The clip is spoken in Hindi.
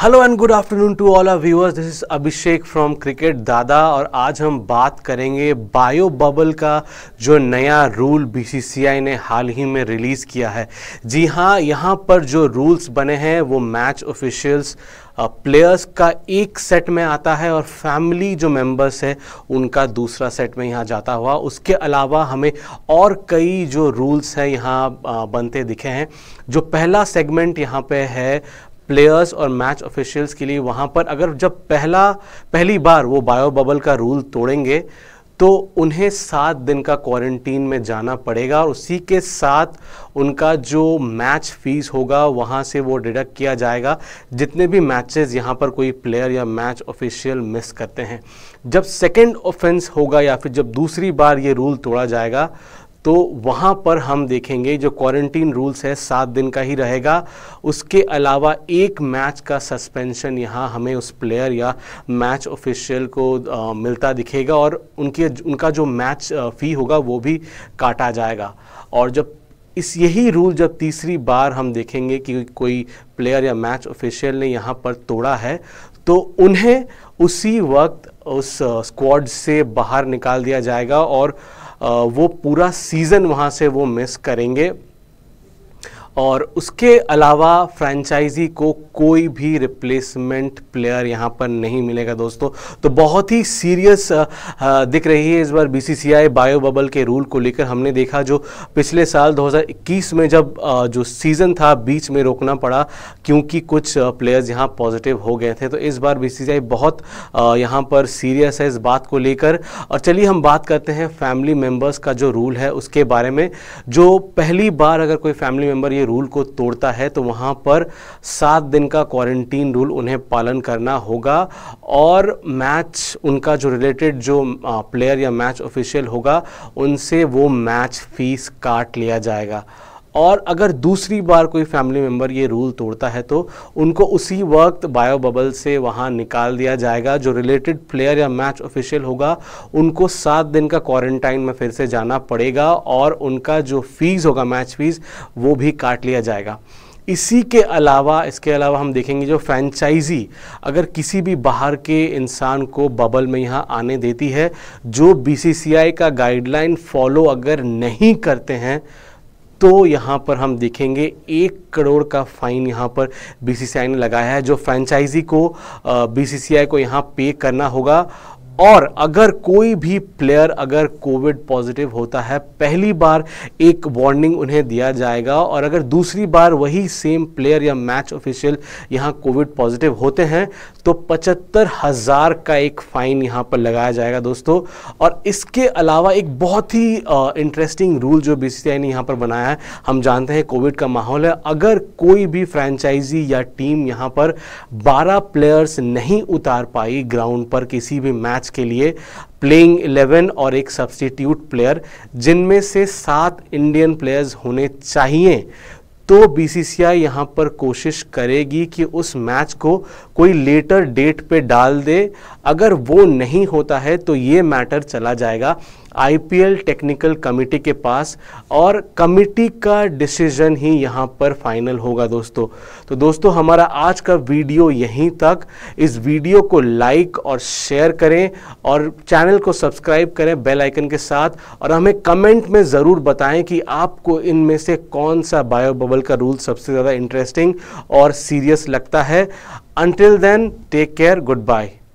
hello and good afternoon to all our viewers this is Abhishek from cricket Dada और आज हम बात करेंगे बायो बबल का जो नया रूल बीसीसीआई ने हाल ही में रिलीज़ किया है जी हाँ यहाँ पर जो रूल्स बने हैं वो मैच ऑफिशियल्स प्लेयर्स का एक सेट में आता है और फैमिली जो मेंबर्स है उनका दूसरा सेट में यहाँ जाता हुआ उसके अलावा हमें और कई जो रूल्स हैं यहाँ बनते दिखे हैं जो पहला सेगमेंट यहाँ पे है प्लेयर्स और मैच ऑफिशियल्स के लिए वहाँ पर अगर जब पहला पहली बार वो बायो बबल का रूल तोड़ेंगे तो उन्हें सात दिन का क्वारंटीन में जाना पड़ेगा और उसी के साथ उनका जो मैच फीस होगा वहाँ से वो डिडक्ट किया जाएगा जितने भी मैचेस यहाँ पर कोई प्लेयर या मैच ऑफिशियल मिस करते हैं जब सेकंड ऑफेंस होगा या फिर जब दूसरी बार ये रूल तोड़ा जाएगा तो वहाँ पर हम देखेंगे जो क्वारंटीन रूल्स है सात दिन का ही रहेगा उसके अलावा एक मैच का सस्पेंशन यहाँ हमें उस प्लेयर या मैच ऑफिशियल को आ, मिलता दिखेगा और उनके उनका जो मैच फ़ी होगा वो भी काटा जाएगा और जब इस यही रूल जब तीसरी बार हम देखेंगे कि कोई प्लेयर या मैच ऑफिशियल ने यहाँ पर तोड़ा है तो उन्हें उसी वक्त उस स्क्वाड से बाहर निकाल दिया जाएगा और वो पूरा सीज़न वहाँ से वो मिस करेंगे और उसके अलावा फ्रेंचाइजी को कोई भी रिप्लेसमेंट प्लेयर यहाँ पर नहीं मिलेगा दोस्तों तो बहुत ही सीरियस दिख रही है इस बार बीसीसीआई बायो बबल के रूल को लेकर हमने देखा जो पिछले साल 2021 में जब जो सीज़न था बीच में रोकना पड़ा क्योंकि कुछ प्लेयर्स यहाँ पॉजिटिव हो गए थे तो इस बार बी बहुत यहाँ पर सीरियस है इस बात को लेकर और चलिए हम बात करते हैं फैमिली मेम्बर्स का जो रूल है उसके बारे में जो पहली बार अगर कोई फैमिली मेम्बर ये रूल को तोड़ता है तो वहाँ पर सात दिन का क्वारंटीन रूल उन्हें पालन करना होगा और मैच उनका जो रिलेटेड जो प्लेयर या मैच ऑफिशियल होगा उनसे वो मैच फीस काट लिया जाएगा और अगर दूसरी बार कोई फैमिली मेम्बर ये रूल तोड़ता है तो उनको उसी वक्त बायो बबल से वहाँ निकाल दिया जाएगा जो रिलेटेड प्लेयर या मैच ऑफिशियल होगा उनको सात दिन का क्वारंटाइन में फिर से जाना पड़ेगा और उनका जो फीस होगा मैच फीस वो भी काट लिया जाएगा इसी के अलावा इसके अलावा हम देखेंगे जो फ्रेंचाइजी अगर किसी भी बाहर के इंसान को बबल में यहाँ आने देती है जो बीसीसीआई का गाइडलाइन फॉलो अगर नहीं करते हैं तो यहाँ पर हम देखेंगे एक करोड़ का फाइन यहाँ पर बीसीसीआई ने लगाया है जो फ्रेंचाइजी को बीसीसीआई को यहाँ पे करना होगा और अगर कोई भी प्लेयर अगर कोविड पॉजिटिव होता है पहली बार एक वार्निंग उन्हें दिया जाएगा और अगर दूसरी बार वही सेम प्लेयर या मैच ऑफिशियल यहाँ कोविड पॉजिटिव होते हैं तो पचहत्तर हज़ार का एक फ़ाइन यहाँ पर लगाया जाएगा दोस्तों और इसके अलावा एक बहुत ही इंटरेस्टिंग रूल जो बी ने यहाँ पर बनाया है हम जानते हैं कोविड का माहौल है अगर कोई भी फ्रेंचाइजी या टीम यहाँ पर बारह प्लेयर्स नहीं उतार पाई ग्राउंड पर किसी भी मैच के लिए प्लेइंग 11 और एक सब्सटीट्यूट प्लेयर जिनमें से सात इंडियन प्लेयर्स होने चाहिए तो बीसीसीआई यहाँ पर कोशिश करेगी कि उस मैच को कोई लेटर डेट पे डाल दे अगर वो नहीं होता है तो ये मैटर चला जाएगा आईपीएल टेक्निकल कमेटी के पास और कमेटी का डिसीजन ही यहाँ पर फाइनल होगा दोस्तों तो दोस्तों हमारा आज का वीडियो यहीं तक इस वीडियो को लाइक और शेयर करें और चैनल को सब्सक्राइब करें बेल आइकन के साथ और हमें कमेंट में ज़रूर बताएं कि आपको इनमें से कौन सा बायो बबल का रूल सबसे ज़्यादा इंटरेस्टिंग और सीरियस लगता है until then take care good bye